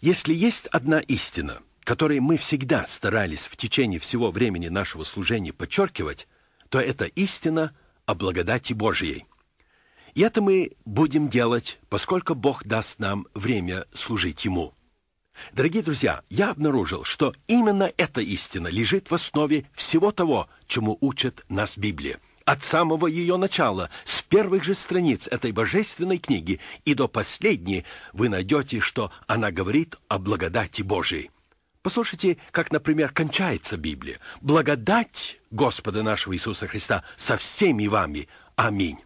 Если есть одна истина, которой мы всегда старались в течение всего времени нашего служения подчеркивать, то это истина о благодати Божьей. И это мы будем делать, поскольку Бог даст нам время служить Ему. Дорогие друзья, я обнаружил, что именно эта истина лежит в основе всего того, чему учит нас Библия от самого ее начала, с первых же страниц этой божественной книги и до последней, вы найдете, что она говорит о благодати Божией. Послушайте, как, например, кончается Библия. «Благодать Господа нашего Иисуса Христа со всеми вами. Аминь».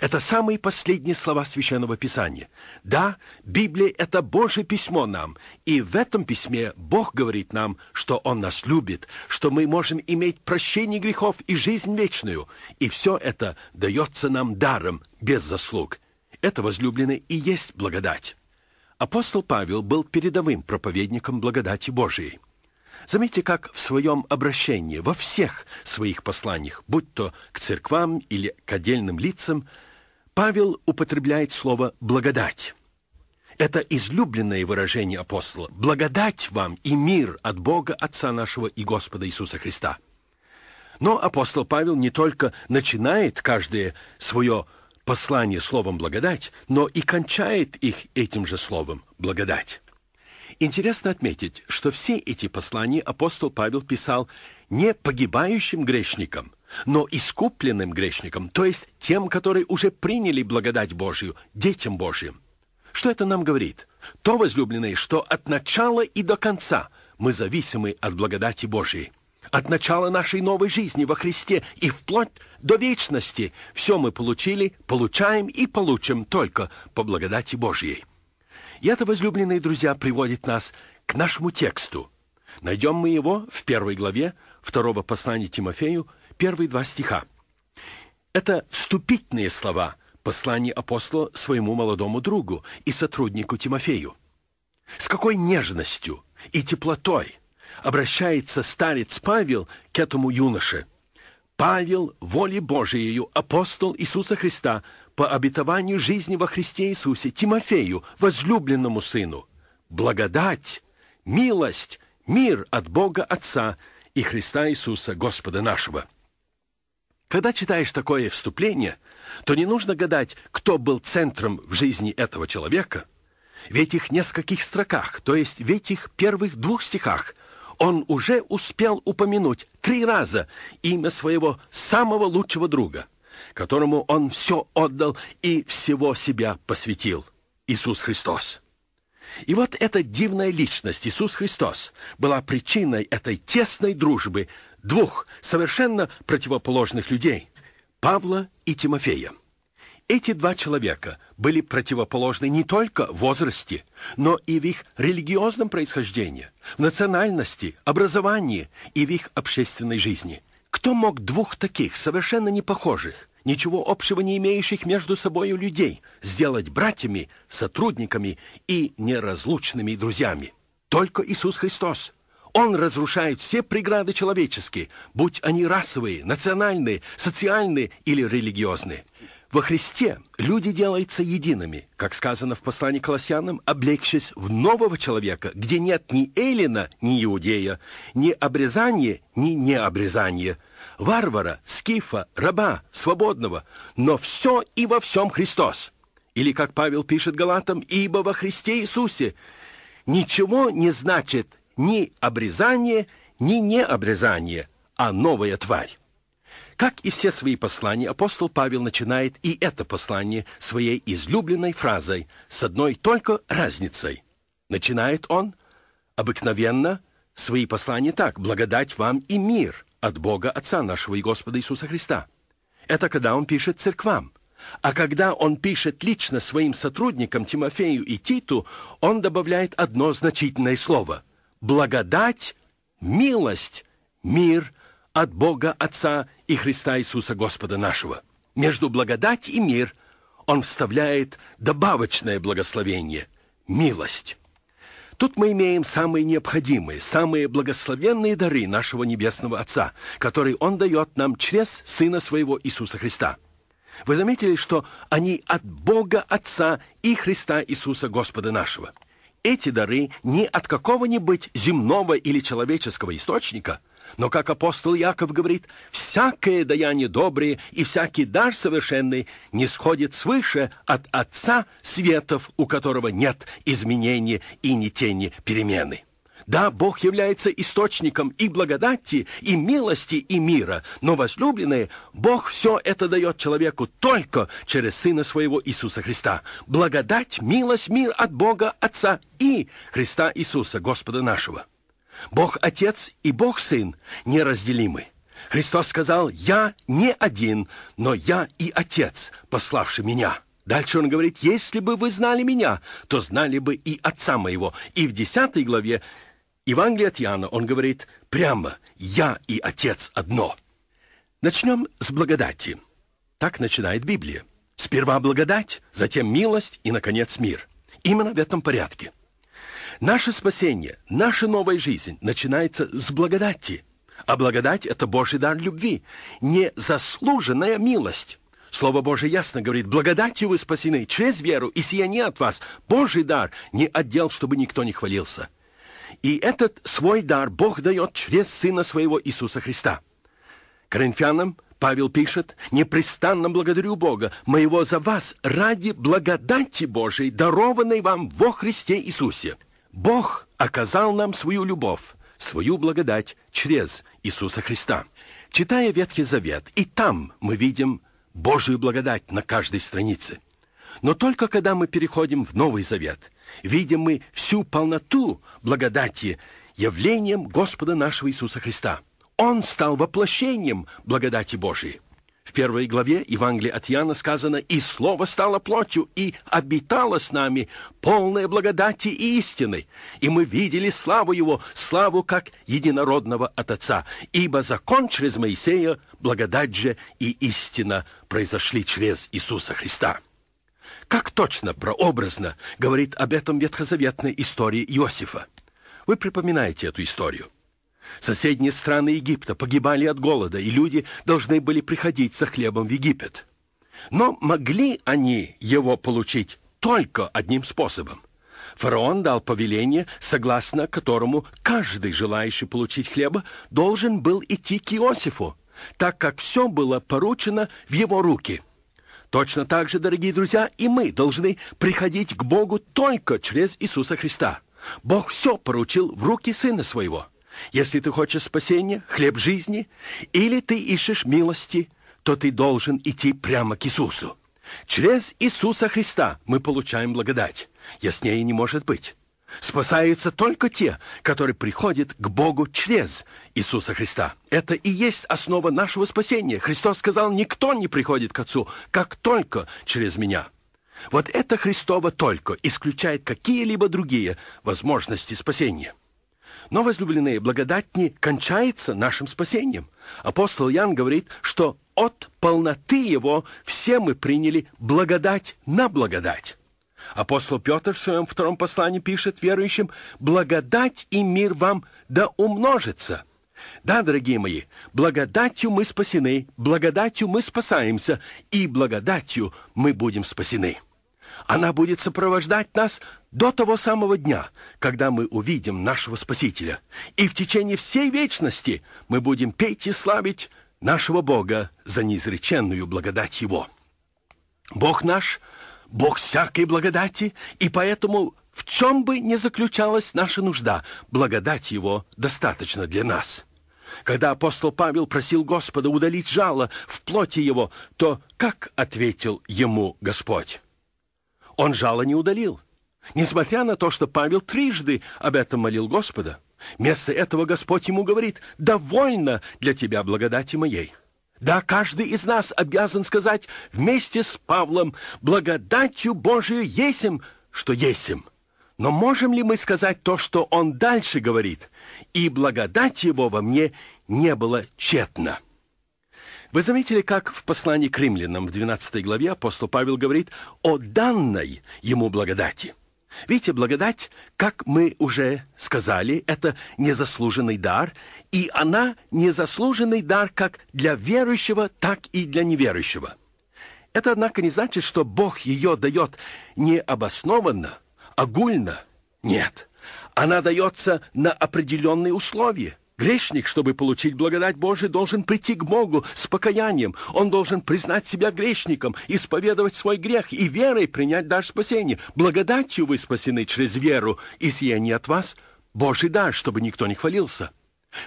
Это самые последние слова Священного Писания. Да, Библия – это Божье письмо нам, и в этом письме Бог говорит нам, что Он нас любит, что мы можем иметь прощение грехов и жизнь вечную, и все это дается нам даром, без заслуг. Это, возлюбленный, и есть благодать. Апостол Павел был передовым проповедником благодати Божией – Заметьте, как в своем обращении, во всех своих посланиях, будь то к церквам или к отдельным лицам, Павел употребляет слово «благодать». Это излюбленное выражение апостола «благодать вам и мир от Бога Отца нашего и Господа Иисуса Христа». Но апостол Павел не только начинает каждое свое послание словом «благодать», но и кончает их этим же словом «благодать». Интересно отметить, что все эти послания апостол Павел писал не погибающим грешникам, но искупленным грешникам, то есть тем, которые уже приняли благодать Божью, детям Божьим. Что это нам говорит? То, возлюбленные, что от начала и до конца мы зависимы от благодати Божьей. От начала нашей новой жизни во Христе и вплоть до вечности все мы получили, получаем и получим только по благодати Божьей. И это, возлюбленные друзья, приводит нас к нашему тексту. Найдем мы его в первой главе второго послания Тимофею, первые два стиха. Это вступительные слова послания апостола своему молодому другу и сотруднику Тимофею. С какой нежностью и теплотой обращается старец Павел к этому юноше. Павел, воле Божией, апостол Иисуса Христа, по обетованию жизни во Христе Иисусе Тимофею, возлюбленному сыну, благодать, милость, мир от Бога Отца и Христа Иисуса, Господа нашего. Когда читаешь такое вступление, то не нужно гадать, кто был центром в жизни этого человека. В этих нескольких строках, то есть в этих первых двух стихах, он уже успел упомянуть три раза имя своего самого лучшего друга – которому он все отдал и всего себя посвятил. Иисус Христос. И вот эта дивная личность, Иисус Христос, была причиной этой тесной дружбы двух совершенно противоположных людей – Павла и Тимофея. Эти два человека были противоположны не только в возрасте, но и в их религиозном происхождении, в национальности, образовании и в их общественной жизни. Кто мог двух таких, совершенно непохожих, ничего общего не имеющих между собой людей, сделать братьями, сотрудниками и неразлучными друзьями. Только Иисус Христос. Он разрушает все преграды человеческие, будь они расовые, национальные, социальные или религиозные. Во Христе люди делаются едиными, как сказано в послании к Колоссянам, облегшись в нового человека, где нет ни эллина, ни иудея, ни обрезания, ни необрезания, варвара, скифа, раба, свободного, но все и во всем Христос. Или, как Павел пишет Галатам, «Ибо во Христе Иисусе ничего не значит ни обрезание, ни необрезание, а новая тварь». Как и все свои послания, апостол Павел начинает и это послание своей излюбленной фразой, с одной только разницей. Начинает он обыкновенно свои послания так «Благодать вам и мир от Бога Отца нашего и Господа Иисуса Христа». Это когда он пишет церквам. А когда он пишет лично своим сотрудникам Тимофею и Титу, он добавляет одно значительное слово – благодать, милость, мир – от Бога Отца и Христа Иисуса Господа нашего. Между благодать и мир он вставляет добавочное благословение – милость. Тут мы имеем самые необходимые, самые благословенные дары нашего Небесного Отца, которые Он дает нам через Сына Своего Иисуса Христа. Вы заметили, что они от Бога Отца и Христа Иисуса Господа нашего. Эти дары не от какого-нибудь земного или человеческого источника – но, как апостол Яков говорит, всякое даяние доброе и всякий дар совершенный не сходит свыше от Отца светов, у которого нет изменения и ни тени перемены. Да, Бог является источником и благодати, и милости, и мира, но, возлюбленные, Бог все это дает человеку только через Сына Своего Иисуса Христа. Благодать, милость, мир от Бога Отца и Христа Иисуса, Господа нашего. Бог Отец и Бог Сын неразделимы. Христос сказал, «Я не один, но я и Отец, пославший меня». Дальше он говорит, «Если бы вы знали меня, то знали бы и Отца моего». И в 10 главе Евангелия от Иоанна он говорит прямо, «Я и Отец одно». Начнем с благодати. Так начинает Библия. Сперва благодать, затем милость и, наконец, мир. Именно в этом порядке – Наше спасение, наша новая жизнь начинается с благодати. А благодать – это Божий дар любви, незаслуженная милость. Слово Божие ясно говорит, благодатью вы спасены через веру, и сия не от вас. Божий дар не отдел, чтобы никто не хвалился. И этот свой дар Бог дает через Сына Своего Иисуса Христа. Коринфянам Павел пишет, «Непрестанно благодарю Бога моего за вас ради благодати Божией, дарованной вам во Христе Иисусе». Бог оказал нам свою любовь, свою благодать через Иисуса Христа. Читая Ветхий Завет, и там мы видим Божию благодать на каждой странице. Но только когда мы переходим в Новый Завет, видим мы всю полноту благодати явлением Господа нашего Иисуса Христа. Он стал воплощением благодати Божией. В первой главе Евангелия от Иоанна сказано «И Слово стало плотью, и обитало с нами полное благодати и истины, и мы видели славу Его, славу как единородного от Отца, ибо закон через Моисея, благодать же и истина произошли через Иисуса Христа». Как точно, прообразно говорит об этом ветхозаветной истории Иосифа? Вы припоминаете эту историю – Соседние страны Египта погибали от голода, и люди должны были приходить за хлебом в Египет. Но могли они его получить только одним способом. Фараон дал повеление, согласно которому каждый желающий получить хлеба должен был идти к Иосифу, так как все было поручено в его руки. Точно так же, дорогие друзья, и мы должны приходить к Богу только через Иисуса Христа. Бог все поручил в руки Сына Своего – если ты хочешь спасения, хлеб жизни, или ты ищешь милости, то ты должен идти прямо к Иисусу. Через Иисуса Христа мы получаем благодать. Яснее не может быть. Спасаются только те, которые приходят к Богу через Иисуса Христа. Это и есть основа нашего спасения. Христос сказал, никто не приходит к Отцу, как только через меня. Вот это Христово только исключает какие-либо другие возможности спасения. Но, возлюбленные, благодать не кончается нашим спасением. Апостол Ян говорит, что от полноты его все мы приняли благодать на благодать. Апостол Петр в своем втором послании пишет верующим, «Благодать и мир вам да умножится». Да, дорогие мои, благодатью мы спасены, благодатью мы спасаемся, и благодатью мы будем спасены. Она будет сопровождать нас до того самого дня, когда мы увидим нашего Спасителя. И в течение всей вечности мы будем петь и славить нашего Бога за неизреченную благодать Его. Бог наш — Бог всякой благодати, и поэтому в чем бы ни заключалась наша нужда, благодать Его достаточно для нас. Когда апостол Павел просил Господа удалить жало в плоти его, то как ответил ему Господь? Он жало не удалил, несмотря на то, что Павел трижды об этом молил Господа. Вместо этого Господь ему говорит, «Довольно для тебя благодати моей». Да, каждый из нас обязан сказать вместе с Павлом, «Благодатью Божию есим, что есим. Но можем ли мы сказать то, что он дальше говорит? «И благодать его во мне не было тщетна». Вы заметили, как в послании к римлянам в 12 главе апостол Павел говорит о данной ему благодати. Видите, благодать, как мы уже сказали, это незаслуженный дар, и она незаслуженный дар как для верующего, так и для неверующего. Это, однако, не значит, что Бог ее дает необоснованно, огульно. Нет, она дается на определенные условия – Грешник, чтобы получить благодать Божию, должен прийти к Богу с покаянием. Он должен признать себя грешником, исповедовать свой грех и верой принять дар спасения. Благодатью вы спасены через веру, и сие не от вас Божий дар, чтобы никто не хвалился.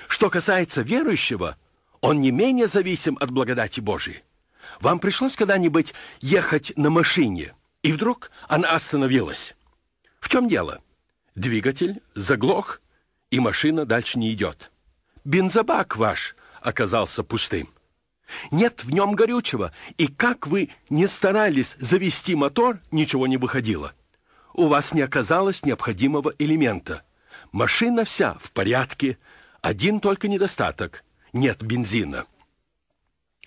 Что касается верующего, он не менее зависим от благодати Божией. Вам пришлось когда-нибудь ехать на машине, и вдруг она остановилась. В чем дело? Двигатель заглох, и машина дальше не идет. Бензобак ваш оказался пустым. Нет в нем горючего, и как вы не старались завести мотор, ничего не выходило. У вас не оказалось необходимого элемента. Машина вся в порядке, один только недостаток – нет бензина.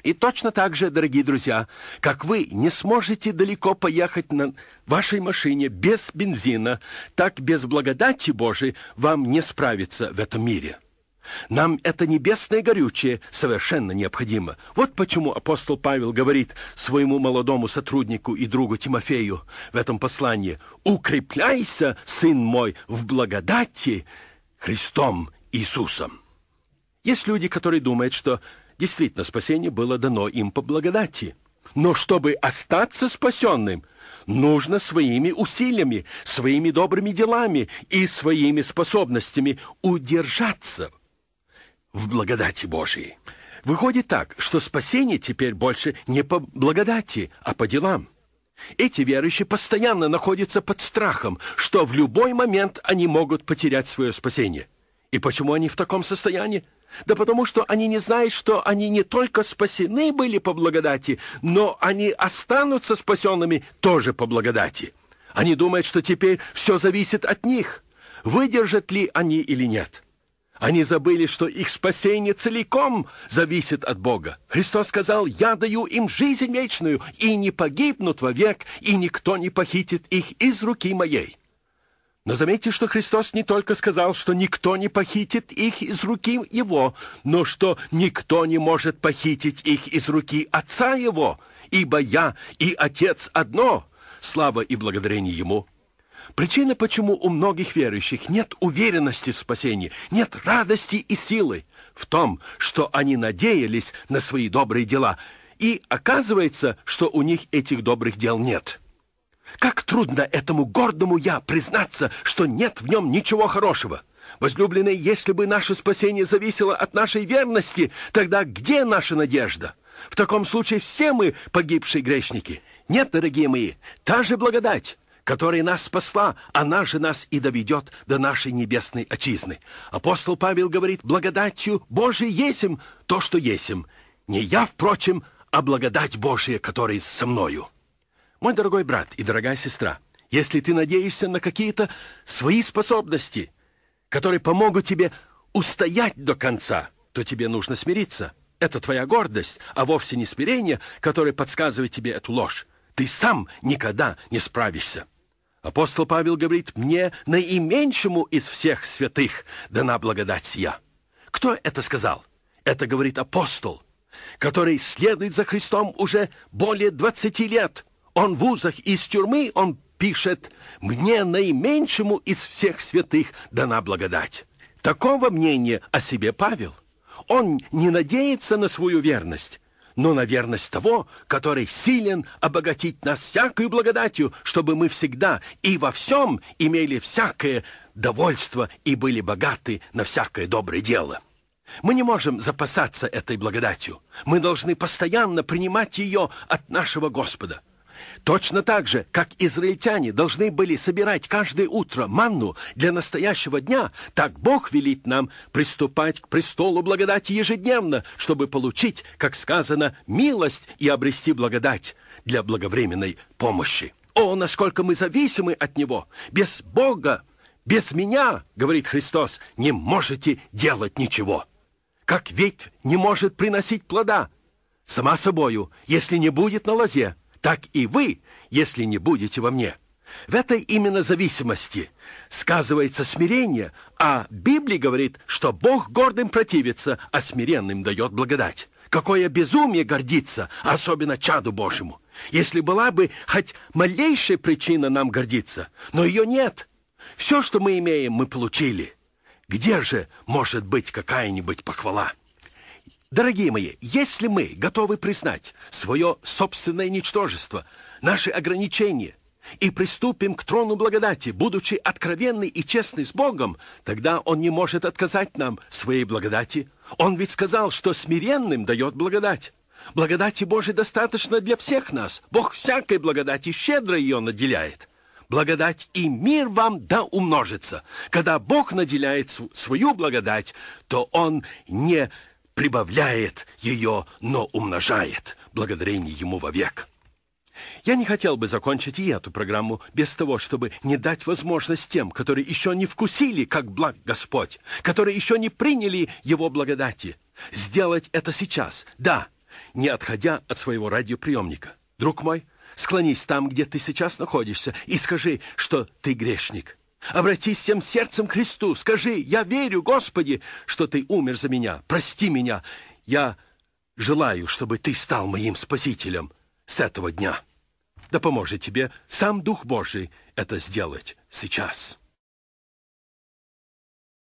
И точно так же, дорогие друзья, как вы не сможете далеко поехать на вашей машине без бензина, так без благодати Божией вам не справиться в этом мире – нам это небесное горючее совершенно необходимо. Вот почему апостол Павел говорит своему молодому сотруднику и другу Тимофею в этом послании «Укрепляйся, сын мой, в благодати Христом Иисусом». Есть люди, которые думают, что действительно спасение было дано им по благодати. Но чтобы остаться спасенным, нужно своими усилиями, своими добрыми делами и своими способностями удержаться – в благодати Божией. Выходит так, что спасение теперь больше не по благодати, а по делам. Эти верующие постоянно находятся под страхом, что в любой момент они могут потерять свое спасение. И почему они в таком состоянии? Да потому что они не знают, что они не только спасены были по благодати, но они останутся спасенными тоже по благодати. Они думают, что теперь все зависит от них, выдержат ли они или нет. Они забыли, что их спасение целиком зависит от Бога. Христос сказал, я даю им жизнь вечную, и не погибнут вовек, и никто не похитит их из руки моей. Но заметьте, что Христос не только сказал, что никто не похитит их из руки Его, но что никто не может похитить их из руки Отца Его, ибо Я и Отец одно. Слава и благодарение Ему. Причина, почему у многих верующих нет уверенности в спасении, нет радости и силы в том, что они надеялись на свои добрые дела, и оказывается, что у них этих добрых дел нет. Как трудно этому гордому «я» признаться, что нет в нем ничего хорошего. Возлюбленные, если бы наше спасение зависело от нашей верности, тогда где наша надежда? В таком случае все мы погибшие грешники. Нет, дорогие мои, та же благодать, которая нас спасла, она же нас и доведет до нашей небесной отчизны. Апостол Павел говорит, благодатью Божией есим то, что есим. Не я, впрочем, а благодать Божия, которая со мною. Мой дорогой брат и дорогая сестра, если ты надеешься на какие-то свои способности, которые помогут тебе устоять до конца, то тебе нужно смириться. Это твоя гордость, а вовсе не смирение, которое подсказывает тебе эту ложь. Ты сам никогда не справишься. Апостол Павел говорит, мне наименьшему из всех святых дана благодать сия. Кто это сказал? Это говорит апостол, который следует за Христом уже более 20 лет. Он в узах из тюрьмы, он пишет, мне наименьшему из всех святых дана благодать. Такого мнения о себе Павел. Он не надеется на свою верность, но на верность того, который силен обогатить нас всякую благодатью, чтобы мы всегда и во всем имели всякое довольство и были богаты на всякое доброе дело. Мы не можем запасаться этой благодатью. Мы должны постоянно принимать ее от нашего Господа. Точно так же, как израильтяне должны были собирать каждое утро манну для настоящего дня, так Бог велит нам приступать к престолу благодати ежедневно, чтобы получить, как сказано, милость и обрести благодать для благовременной помощи. О, насколько мы зависимы от Него! Без Бога, без меня, говорит Христос, не можете делать ничего. Как ветвь не может приносить плода, сама собою, если не будет на лозе – так и вы, если не будете во мне. В этой именно зависимости сказывается смирение, а Библия говорит, что Бог гордым противится, а смиренным дает благодать. Какое безумие гордиться, особенно чаду Божьему. Если была бы хоть малейшая причина нам гордиться, но ее нет. Все, что мы имеем, мы получили. Где же может быть какая-нибудь похвала?» Дорогие мои, если мы готовы признать свое собственное ничтожество, наши ограничения и приступим к трону благодати, будучи откровенны и честны с Богом, тогда Он не может отказать нам своей благодати. Он ведь сказал, что смиренным дает благодать. Благодати Божией достаточно для всех нас. Бог всякой благодати щедро ее наделяет. Благодать и мир вам да умножится. Когда Бог наделяет свою благодать, то Он не прибавляет ее, но умножает. Благодарение ему вовек. Я не хотел бы закончить и эту программу без того, чтобы не дать возможность тем, которые еще не вкусили, как благ Господь, которые еще не приняли Его благодати, сделать это сейчас, да, не отходя от своего радиоприемника. Друг мой, склонись там, где ты сейчас находишься, и скажи, что ты грешник – Обратись всем сердцем к Христу. Скажи, я верю, Господи, что Ты умер за меня. Прости меня. Я желаю, чтобы Ты стал моим Спасителем с этого дня. Да поможет тебе сам Дух Божий это сделать сейчас».